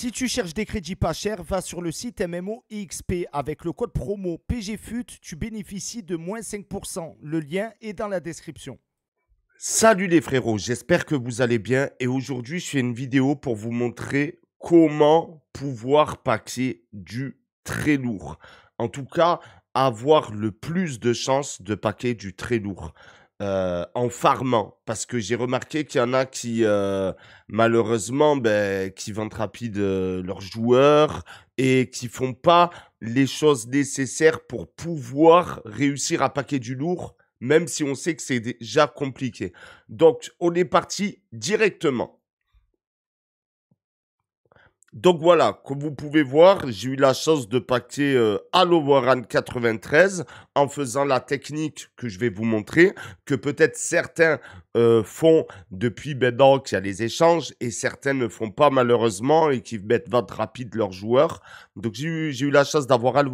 Si tu cherches des crédits pas chers, va sur le site MMOXP. Avec le code promo PGFUT, tu bénéficies de moins 5%. Le lien est dans la description. Salut les frérots, j'espère que vous allez bien. Et aujourd'hui, je fais une vidéo pour vous montrer comment pouvoir paquer du très lourd. En tout cas, avoir le plus de chances de paquer du très lourd. Euh, en farmant parce que j'ai remarqué qu'il y en a qui euh, malheureusement ben, qui vendent rapide euh, leurs joueurs et qui font pas les choses nécessaires pour pouvoir réussir à paquer du lourd même si on sait que c'est déjà compliqué. Donc on est parti directement donc voilà, comme vous pouvez voir, j'ai eu la chance de pacter euh, 93 en faisant la technique que je vais vous montrer, que peut-être certains euh, font depuis maintenant il y a les échanges et certains ne font pas malheureusement et qui mettent votre rapide leurs joueurs. Donc j'ai eu, eu, la chance d'avoir à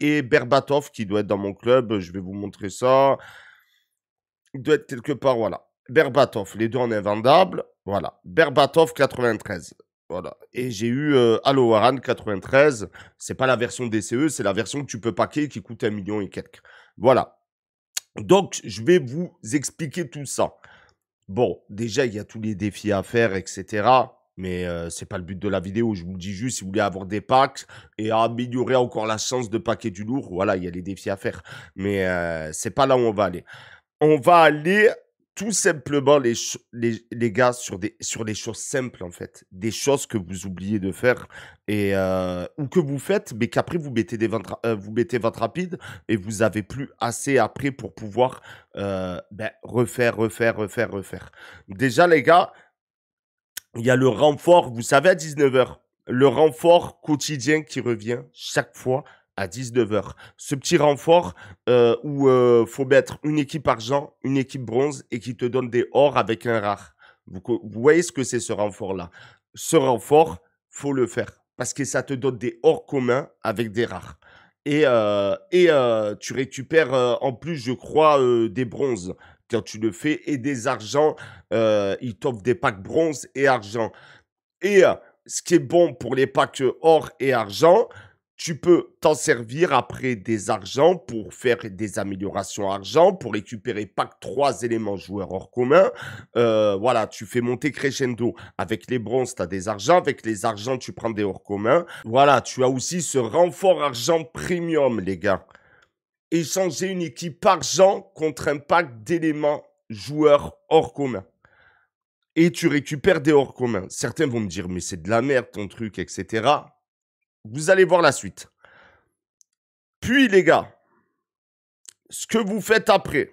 et Berbatov qui doit être dans mon club, je vais vous montrer ça. Il doit être quelque part, voilà. Berbatov, les deux en invendables, voilà. Berbatov 93. Voilà. Et j'ai eu euh, Halo Allo 93. C'est pas la version DCE, c'est la version que tu peux paquer qui coûte un million et quelques. Voilà. Donc, je vais vous expliquer tout ça. Bon, déjà, il y a tous les défis à faire, etc. Mais euh, c'est pas le but de la vidéo. Je vous le dis juste, si vous voulez avoir des packs et améliorer encore la chance de paquer du lourd, voilà, il y a les défis à faire. Mais euh, c'est pas là où on va aller. On va aller tout simplement les, les, gars sur des, sur choses simples en fait, des choses que vous oubliez de faire et euh, ou que vous faites mais qu'après vous mettez euh, votre rapide et vous avez plus assez après pour pouvoir euh, ben, refaire, refaire, refaire, refaire. Déjà les gars, il y a le renfort, vous savez à 19h, le renfort quotidien qui revient chaque fois à 19h. Ce petit renfort euh, où euh, faut mettre une équipe argent, une équipe bronze et qui te donne des ors avec un rare. Vous, voyez ce que c'est ce renfort-là. Ce renfort, faut le faire parce que ça te donne des ors communs avec des rares. Et, euh, et tu récupères en plus, je crois, des bronzes quand tu le fais et des argents. ils t'offrent des packs bronze et argent. Et ce qui est bon pour les packs or et argent, tu peux t'en servir après des argents pour faire des améliorations argent, pour récupérer pack 3 éléments joueurs hors commun. Euh, voilà, tu fais monter crescendo. Avec les bronzes, tu as des argents. Avec les argents, tu prends des hors communs. Voilà, tu as aussi ce renfort argent premium, les gars. Échanger une équipe argent contre un pack d'éléments joueurs hors commun. Et tu récupères des hors communs. Certains vont me dire, mais c'est de la merde ton truc, etc. Vous allez voir la suite. Puis les gars, ce que vous faites après,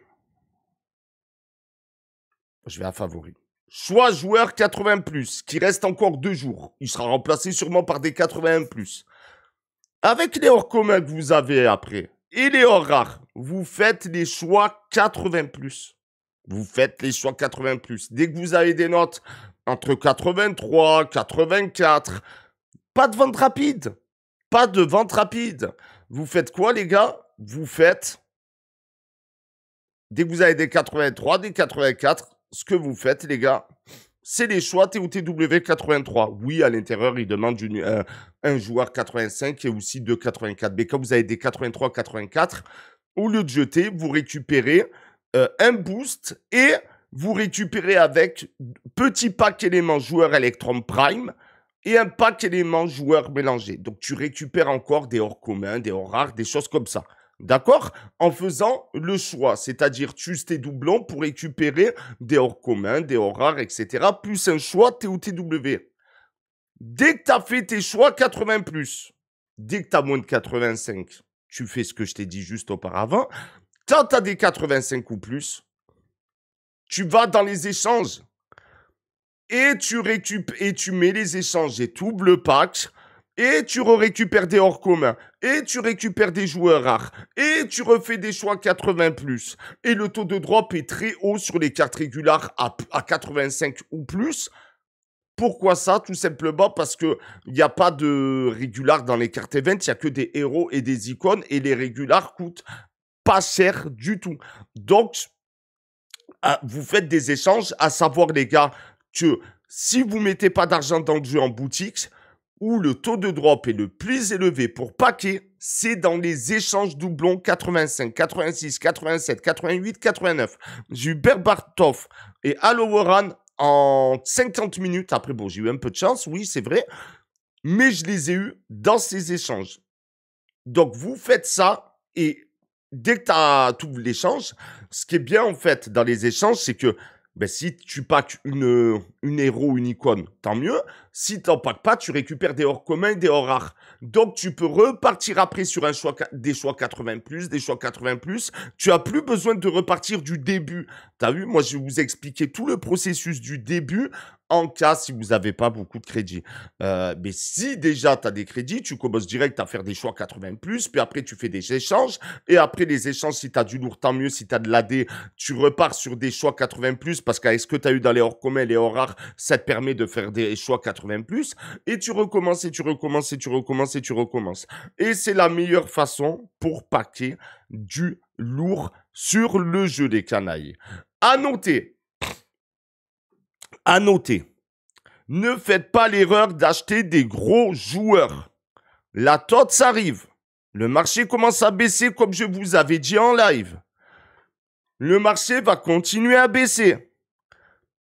je vais à favori. Choix joueur 80 qui reste encore deux jours. Il sera remplacé sûrement par des 81 Avec les hors communs que vous avez après et les hors rares, vous faites les choix 80 Vous faites les choix 80 Dès que vous avez des notes entre 83, 84, pas de vente rapide. Pas de vente rapide. Vous faites quoi, les gars Vous faites. Dès que vous avez des 83, des 84, ce que vous faites, les gars, c'est les choix TOTW 83. Oui, à l'intérieur, il demande un joueur 85 et aussi deux 84. Mais quand vous avez des 83, 84, au lieu de jeter, vous récupérez euh, un boost et vous récupérez avec petit pack élément joueur Electron Prime et un pack élément joueur mélangé. Donc tu récupères encore des hors communs, des ors rares, des choses comme ça. D'accord En faisant le choix, c'est-à-dire tu uses tes doublons pour récupérer des hors communs, des hors rares, etc. Plus un choix T ou TW. Dès que tu as fait tes choix 80 plus, dès que tu as moins de 85, tu fais ce que je t'ai dit juste auparavant. Quand tu as des 85 ou plus, tu vas dans les échanges et tu récupères, et tu mets les échanges et tout le pack, et tu récupères des hors communs, et tu récupères des joueurs rares, et tu refais des choix 80 plus, et le taux de drop est très haut sur les cartes régulières à, à 85 ou plus. Pourquoi ça Tout simplement parce que il n'y a pas de régular dans les cartes event, il n'y a que des héros et des icônes, et les régulars coûtent pas cher du tout. Donc, ah, vous faites des échanges, à savoir les gars, que si vous mettez pas d'argent dans le jeu en boutique, où le taux de drop est le plus élevé pour paquet, c'est dans les échanges doublons 85, 86, 87, 88, 89. J'ai eu Berbatov et Alowaran en 50 minutes. Après, bon, j'ai eu un peu de chance, oui, c'est vrai. Mais je les ai eus dans ces échanges. Donc, vous faites ça et dès que tu as tout l'échange, ce qui est bien en fait dans les échanges, c'est que ben, si tu packs une, une héros, une icône, tant mieux. Si t'en packs pas, tu récupères des hors communs, des hors rares. Donc, tu peux repartir après sur un choix, des choix 80 plus, des choix 80 plus. Tu as plus besoin de repartir du début. T'as vu? Moi, je vais vous expliquer tout le processus du début en cas si vous n'avez pas beaucoup de crédits. Euh, mais si déjà tu as des crédits, tu commences direct à faire des choix 80 plus, puis après tu fais des échanges, et après les échanges, si tu as du lourd, tant mieux, si tu as de l'AD, tu repars sur des choix 80 plus, parce qu'avec ce que tu as eu dans les hors communs, les hors rares, ça te permet de faire des choix 80 plus, et tu recommences, et tu recommences, et tu recommences, et tu recommences. Et c'est la meilleure façon pour paquer du lourd sur le jeu des canailles. À noter à noter, ne faites pas l'erreur d'acheter des gros joueurs. La tote s'arrive. Le marché commence à baisser comme je vous avais dit en live. Le marché va continuer à baisser.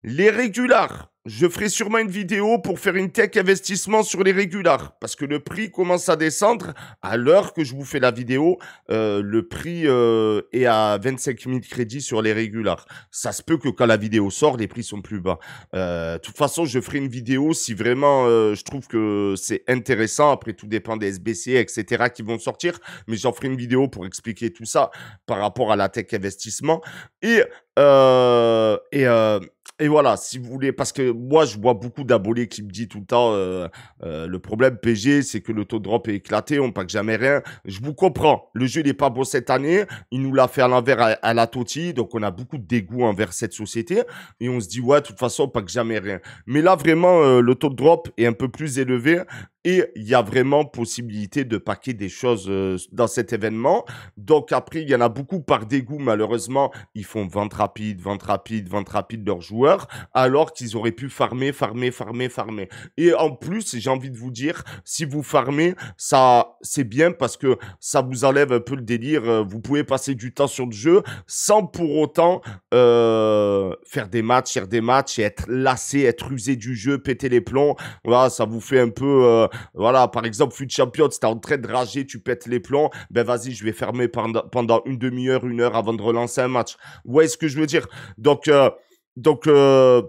Les régulars, je ferai sûrement une vidéo pour faire une tech investissement sur les régulars parce que le prix commence à descendre. À l'heure que je vous fais la vidéo, euh, le prix euh, est à 25 000 crédits sur les régulars. Ça se peut que quand la vidéo sort, les prix sont plus bas. Euh, de toute façon, je ferai une vidéo si vraiment je trouve que c'est intéressant. Après, tout dépend des SBC, etc. qui vont sortir. Mais j'en ferai une vidéo pour expliquer tout ça par rapport à la tech investissement. Et euh, et, euh, et voilà, si vous voulez, parce que moi, je vois beaucoup d'abonnés qui me disent tout le temps, euh, le problème PG, c'est que le taux de drop est éclaté, on pack jamais rien. Je vous comprends, le jeu n'est pas beau cette année, il nous l'a fait à l'envers à, la Toti, donc on a beaucoup de dégoût envers cette société, et on se dit, ouais, de toute façon, on que jamais rien. Mais là, vraiment, le taux de drop est un peu plus élevé, et il y a vraiment possibilité de paquer des choses euh, dans cet événement. Donc après, il y en a beaucoup par dégoût, malheureusement. Ils font vente rapide, vente rapide, vente rapide leurs joueurs, alors qu'ils auraient pu farmer, farmer, farmer, farmer. Et en plus, j'ai envie de vous dire, si vous farmez, ça, c'est bien parce que ça vous enlève un peu le délire. Euh, vous pouvez passer du temps sur le jeu sans pour autant euh, faire des matchs, faire des matchs et être lassé, être usé du jeu, péter les plombs. Voilà, ça vous fait un peu... Euh, voilà, par exemple, fut champion, t'es en train de rager, tu pètes les plombs, ben vas-y, je vais fermer pendant, une demi-heure, une heure avant de relancer un match. Vous voyez ce que je veux dire Donc, euh, donc euh,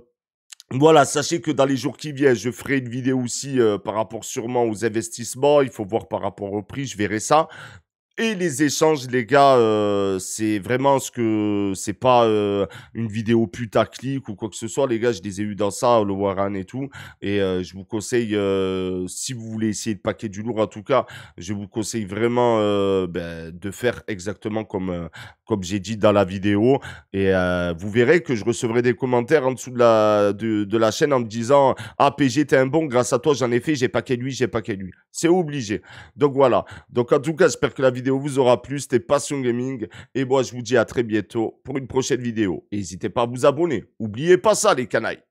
voilà, sachez que dans les jours qui viennent, je ferai une vidéo aussi par rapport sûrement aux investissements. Il faut voir par rapport au prix, je verrai ça. Et les échanges, les gars, euh, c'est vraiment ce que c'est pas euh, une vidéo putaclic ou quoi que ce soit. Les gars, je les ai eu dans ça, le Warren et tout. Et euh, je vous conseille, si vous voulez essayer de paquer du lourd, en tout cas, je vous conseille vraiment ben, de faire exactement comme comme j'ai dit dans la vidéo. Et vous verrez que je recevrai des commentaires en dessous de la de, de la chaîne en me disant ah PG t'es un bon, grâce à toi j'en ai fait, j'ai paqué lui, j'ai paqué lui. C'est obligé. Donc voilà. Donc en tout cas, j'espère que la vidéo vous aura plu. C'était Passion Gaming. Et moi, je vous dis à très bientôt pour une prochaine vidéo. n'hésitez pas à vous abonner. Oubliez pas ça, les canailles.